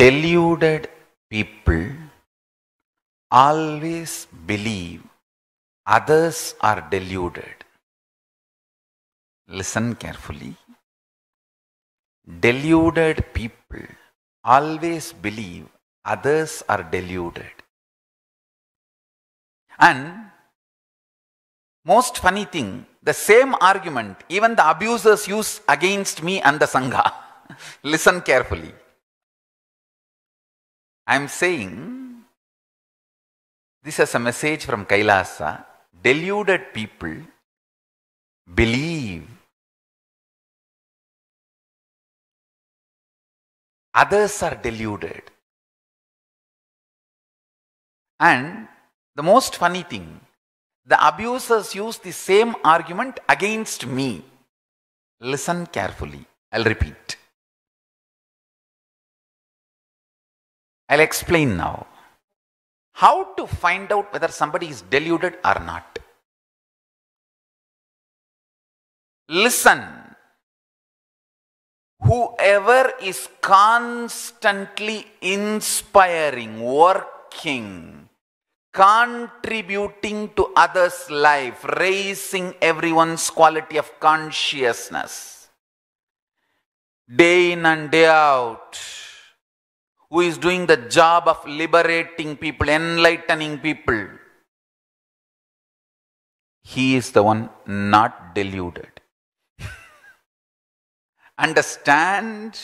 deluded people always believe others are deluded. Listen carefully. Deluded people always believe others are deluded. And most funny thing, the same argument even the abusers use against me and the Sangha. Listen carefully. I am saying this is a message from Kailasa. Deluded people believe others are deluded. And the most funny thing, the abusers use the same argument against me. Listen carefully. I'll repeat. I'll explain now. How to find out whether somebody is deluded or not. Listen. Whoever is constantly inspiring, working, contributing to others' life, raising everyone's quality of consciousness, day in and day out, who is doing the job of liberating people, enlightening people. He is the one not deluded. Understand?